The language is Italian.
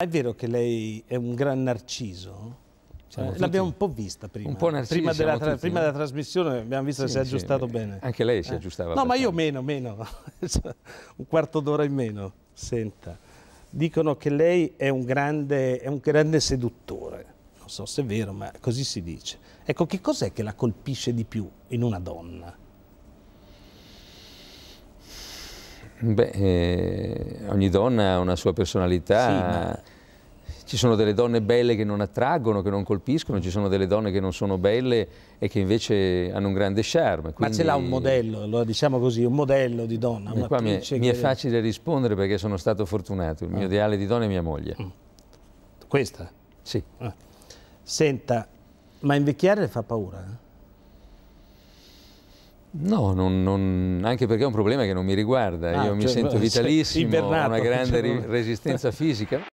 È vero che lei è un gran narciso? Cioè, l'abbiamo un po' vista prima. Un po' narciso, prima, della, tutti, prima della, trasmissione abbiamo visto sì, che si è aggiustato sì, eh, bene. Anche lei si eh? aggiustava. No, ma io meno, meno. un quarto d'ora in meno. Senta, dicono che lei è un, grande, è un grande seduttore. Non so se è vero, ma così si dice. Ecco, che cos'è che la colpisce di più in una donna? Beh, eh, ogni donna ha una sua personalità. Sì, ma... Ci sono delle donne belle che non attraggono, che non colpiscono, ci sono delle donne che non sono belle e che invece hanno un grande charme. Quindi... Ma ce l'ha un modello, allora diciamo così, un modello di donna. Eh, mi è, che... mi, è, facile rispondere perché sono stato fortunato. Il mio ah. ideale di donna è mia moglie. Mm. Questa? Sì. Ah. Senta, ma invecchiare fa paura? Eh? No, non, non, anche perché è un problema che non mi riguarda, ah, io cioè, mi sento vitalissimo, ho una grande cioè, resistenza fisica.